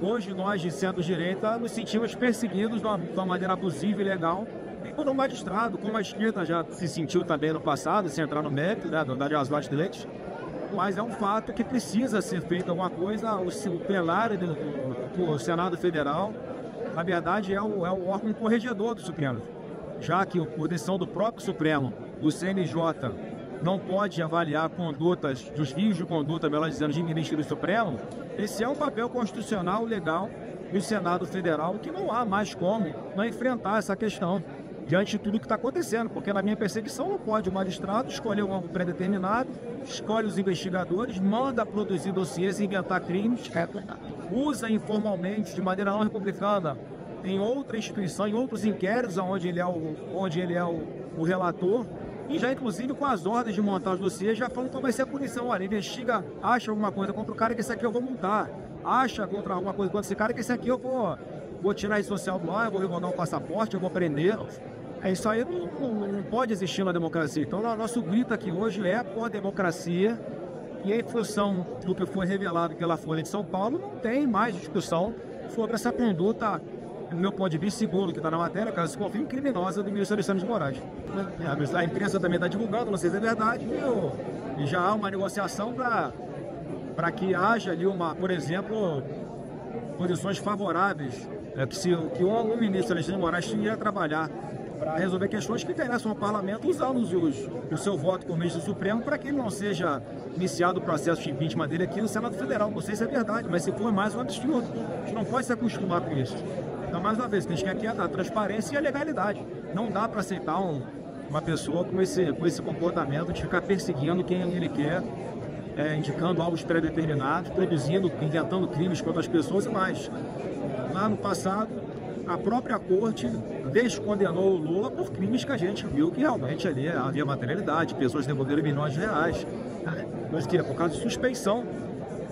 Hoje nós de centro-direita nos sentimos perseguidos de uma, de uma maneira abusiva e legal por um magistrado, como a esquerda já se sentiu também no passado, sem entrar no mérito né, da Diasvaz de Leite. Mas é um fato que precisa ser feita alguma coisa, o, o plenário do, do, do Senado Federal, na verdade, é o, é o órgão corregedor do Supremo já que decisão do próprio Supremo, do CNJ, não pode avaliar condutas, dos de conduta, melhor dizendo, de ministro do Supremo, esse é um papel constitucional legal do Senado Federal que não há mais como não enfrentar essa questão diante de tudo o que está acontecendo, porque na minha perseguição não pode o magistrado escolher um alvo pré-determinado, escolhe os investigadores, manda produzir dossiês e inventar crimes, é usa informalmente, de maneira não republicana, em outra instituição, em outros inquéritos onde ele é o, onde ele é o, o relator, e já inclusive com as ordens de montar os dossiês, já falam qual vai ser a punição. Olha, investiga, acha alguma coisa contra o cara que esse aqui eu vou multar. Acha contra alguma coisa contra esse cara que esse aqui eu vou, vou tirar esse social do ar, eu vou revogar o passaporte, eu vou prender. É isso aí não, não, não, pode existir na democracia. Então nosso grito aqui hoje é por democracia. E em função do que foi revelado pela Folha de São Paulo, não tem mais discussão sobre essa conduta do meu ponto de vista, seguro que está na matéria, caso confirme, criminosa do ministro Alexandre de Moraes. É, a imprensa também está divulgando, não sei se é verdade, e já há uma negociação para que haja ali uma, por exemplo, posições favoráveis é, que, se, que o ministro Alexandre de Moraes ia trabalhar para resolver questões que interessam ao parlamento, usando os, o seu voto como ministro do Supremo para que ele não seja iniciado o processo de impeachment dele aqui no Senado Federal. Não sei se é verdade, mas se for é mais um absurdo. A gente não pode se acostumar com isso. Então, mais uma vez, o que a gente quer aqui é a transparência e a legalidade. Não dá para aceitar um, uma pessoa com esse, com esse comportamento de ficar perseguindo quem ele quer, é, indicando alvos pré-determinados, produzindo, inventando crimes contra as pessoas e mais. Lá no passado, a própria corte descondenou o Lula por crimes que a gente viu que realmente ali havia materialidade, pessoas devolveram milhões de reais. Mas que é por causa de suspeição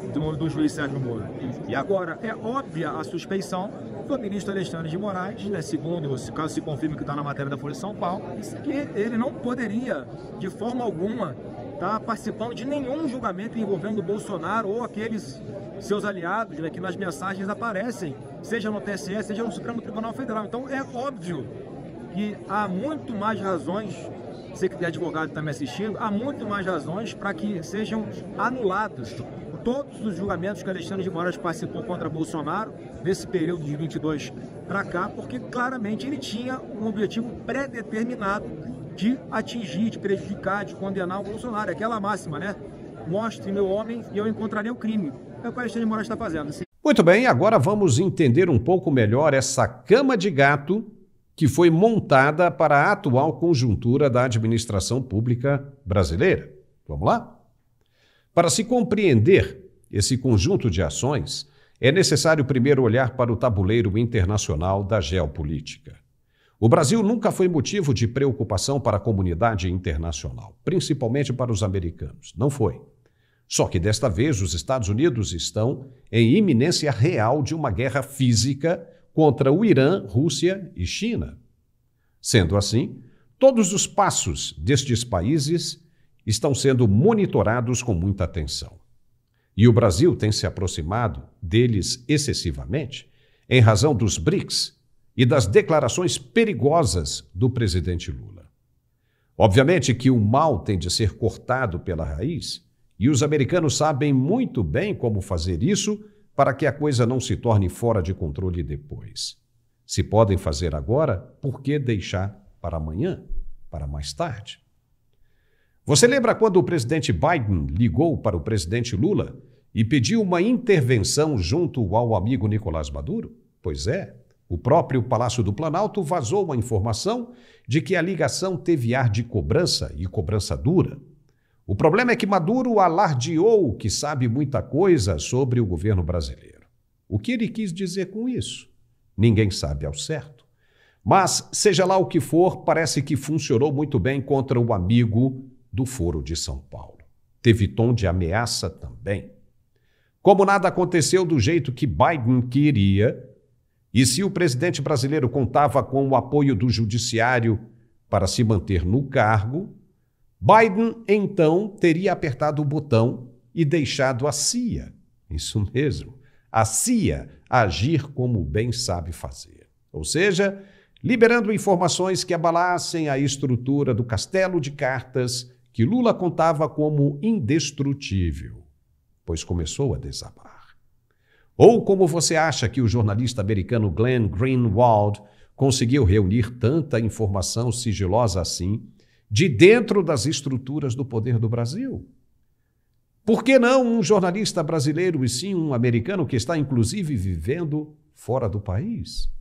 do, do juiz Sérgio Moro. E agora, é óbvia a suspeição do ministro Alexandre de Moraes, né, segundo, caso se confirme que está na matéria da Folha de São Paulo, que ele não poderia, de forma alguma, estar tá participando de nenhum julgamento envolvendo o Bolsonaro ou aqueles seus aliados né, que nas mensagens aparecem, seja no TSE, seja no Supremo Tribunal Federal. Então é óbvio que há muito mais razões, você que é advogado está me assistindo, há muito mais razões para que sejam anulados todos os julgamentos que Alexandre de Moraes participou contra Bolsonaro, nesse período de 22 para cá, porque claramente ele tinha um objetivo pré-determinado de atingir, de prejudicar, de condenar o Bolsonaro. Aquela máxima, né? Mostre meu homem e eu encontrarei o crime. É o que Alexandre de Moraes está fazendo. Muito bem, agora vamos entender um pouco melhor essa cama de gato que foi montada para a atual conjuntura da administração pública brasileira. Vamos lá? Para se compreender esse conjunto de ações, é necessário primeiro olhar para o tabuleiro internacional da geopolítica. O Brasil nunca foi motivo de preocupação para a comunidade internacional, principalmente para os americanos. Não foi. Só que desta vez os Estados Unidos estão em iminência real de uma guerra física contra o Irã, Rússia e China. Sendo assim, todos os passos destes países estão sendo monitorados com muita atenção. E o Brasil tem se aproximado deles excessivamente em razão dos BRICS e das declarações perigosas do presidente Lula. Obviamente que o mal tem de ser cortado pela raiz, e os americanos sabem muito bem como fazer isso para que a coisa não se torne fora de controle depois. Se podem fazer agora, por que deixar para amanhã, para mais tarde? Você lembra quando o presidente Biden ligou para o presidente Lula e pediu uma intervenção junto ao amigo Nicolás Maduro? Pois é, o próprio Palácio do Planalto vazou uma informação de que a ligação teve ar de cobrança e cobrança dura. O problema é que Maduro alardeou que sabe muita coisa sobre o governo brasileiro. O que ele quis dizer com isso? Ninguém sabe ao certo. Mas, seja lá o que for, parece que funcionou muito bem contra o amigo do Foro de São Paulo. Teve tom de ameaça também. Como nada aconteceu do jeito que Biden queria, e se o presidente brasileiro contava com o apoio do judiciário para se manter no cargo, Biden então teria apertado o botão e deixado a CIA, isso mesmo, a CIA agir como bem sabe fazer. Ou seja, liberando informações que abalassem a estrutura do castelo de cartas que Lula contava como indestrutível, pois começou a desabar. Ou como você acha que o jornalista americano Glenn Greenwald conseguiu reunir tanta informação sigilosa assim de dentro das estruturas do poder do Brasil? Por que não um jornalista brasileiro e sim um americano que está inclusive vivendo fora do país?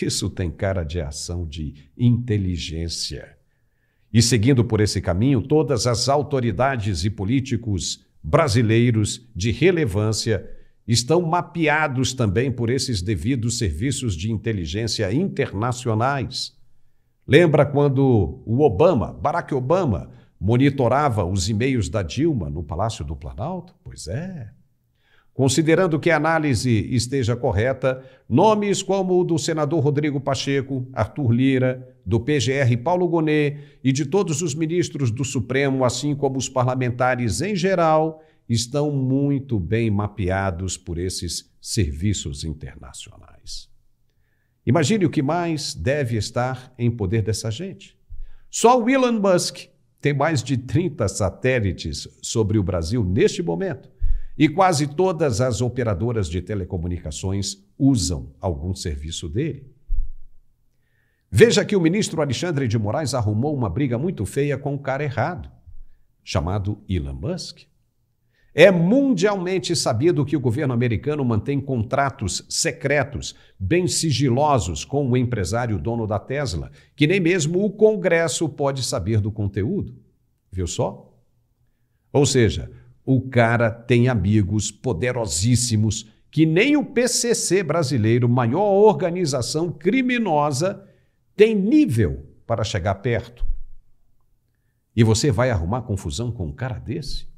Isso tem cara de ação de inteligência. E seguindo por esse caminho, todas as autoridades e políticos brasileiros de relevância estão mapeados também por esses devidos serviços de inteligência internacionais. Lembra quando o Obama, Barack Obama, monitorava os e-mails da Dilma no Palácio do Planalto? Pois é. Considerando que a análise esteja correta, nomes como o do senador Rodrigo Pacheco, Arthur Lira, do PGR Paulo Gonet e de todos os ministros do Supremo, assim como os parlamentares em geral, estão muito bem mapeados por esses serviços internacionais. Imagine o que mais deve estar em poder dessa gente. Só o Elon Musk tem mais de 30 satélites sobre o Brasil neste momento. E quase todas as operadoras de telecomunicações usam algum serviço dele. Veja que o ministro Alexandre de Moraes arrumou uma briga muito feia com um cara errado, chamado Elon Musk. É mundialmente sabido que o governo americano mantém contratos secretos, bem sigilosos, com o empresário dono da Tesla, que nem mesmo o Congresso pode saber do conteúdo. Viu só? Ou seja, o cara tem amigos poderosíssimos que nem o PCC brasileiro, maior organização criminosa, tem nível para chegar perto. E você vai arrumar confusão com um cara desse?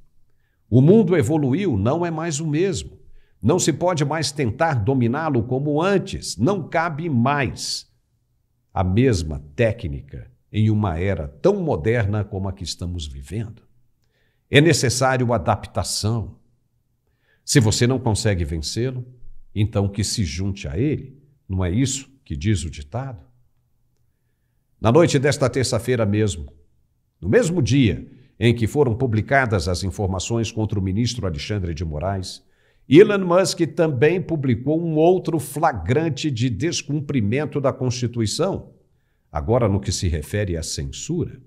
O mundo evoluiu, não é mais o mesmo. Não se pode mais tentar dominá-lo como antes, não cabe mais a mesma técnica em uma era tão moderna como a que estamos vivendo. É necessário adaptação. Se você não consegue vencê-lo, então que se junte a ele, não é isso que diz o ditado? Na noite desta terça-feira mesmo, no mesmo dia em que foram publicadas as informações contra o ministro Alexandre de Moraes, Elon Musk também publicou um outro flagrante de descumprimento da Constituição, agora no que se refere à censura.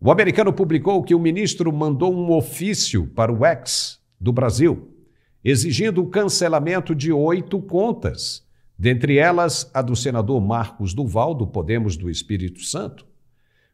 O americano publicou que o ministro mandou um ofício para o ex do Brasil, exigindo o cancelamento de oito contas dentre elas a do senador Marcos Duval, do Podemos do Espírito Santo.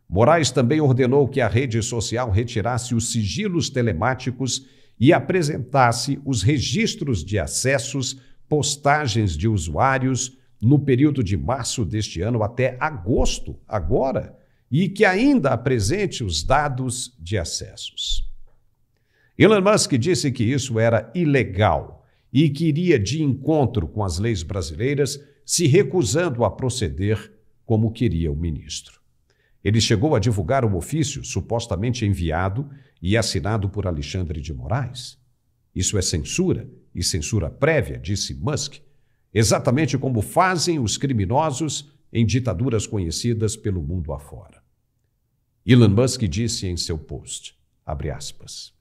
Moraes também ordenou que a rede social retirasse os sigilos telemáticos e apresentasse os registros de acessos, postagens de usuários no período de março deste ano até agosto, agora, e que ainda apresente os dados de acessos. Elon Musk disse que isso era ilegal e que iria de encontro com as leis brasileiras, se recusando a proceder como queria o ministro. Ele chegou a divulgar um ofício supostamente enviado e assinado por Alexandre de Moraes. Isso é censura e censura prévia, disse Musk, exatamente como fazem os criminosos em ditaduras conhecidas pelo mundo afora. Elon Musk disse em seu post, abre aspas,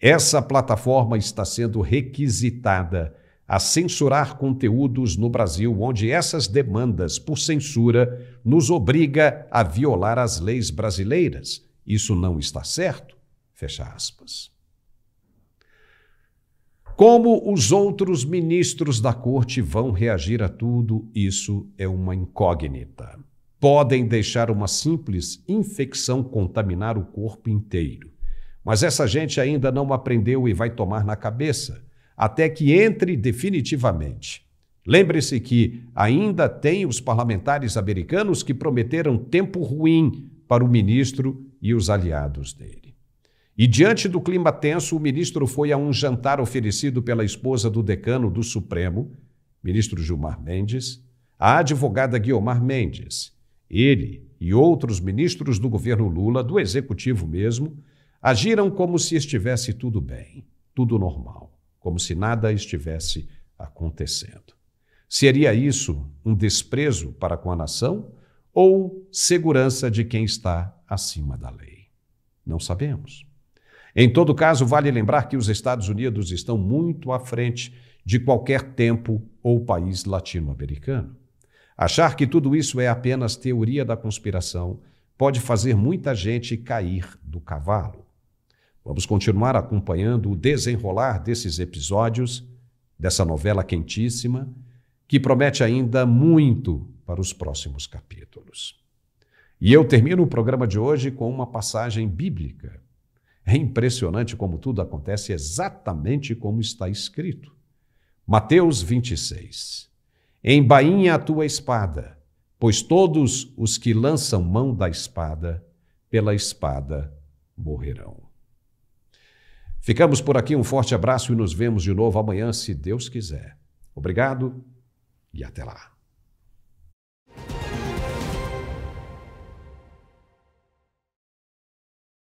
essa plataforma está sendo requisitada a censurar conteúdos no Brasil, onde essas demandas por censura nos obriga a violar as leis brasileiras. Isso não está certo? Fecha aspas. Como os outros ministros da corte vão reagir a tudo, isso é uma incógnita. Podem deixar uma simples infecção contaminar o corpo inteiro. Mas essa gente ainda não aprendeu e vai tomar na cabeça, até que entre definitivamente. Lembre-se que ainda tem os parlamentares americanos que prometeram tempo ruim para o ministro e os aliados dele. E diante do clima tenso, o ministro foi a um jantar oferecido pela esposa do decano do Supremo, ministro Gilmar Mendes, a advogada Guiomar Mendes, ele e outros ministros do governo Lula, do executivo mesmo, Agiram como se estivesse tudo bem, tudo normal, como se nada estivesse acontecendo. Seria isso um desprezo para com a nação ou segurança de quem está acima da lei? Não sabemos. Em todo caso, vale lembrar que os Estados Unidos estão muito à frente de qualquer tempo ou país latino-americano. Achar que tudo isso é apenas teoria da conspiração pode fazer muita gente cair do cavalo. Vamos continuar acompanhando o desenrolar desses episódios, dessa novela quentíssima, que promete ainda muito para os próximos capítulos. E eu termino o programa de hoje com uma passagem bíblica. É impressionante como tudo acontece exatamente como está escrito. Mateus 26. Embainha a tua espada, pois todos os que lançam mão da espada, pela espada morrerão. Ficamos por aqui, um forte abraço e nos vemos de novo amanhã, se Deus quiser. Obrigado e até lá.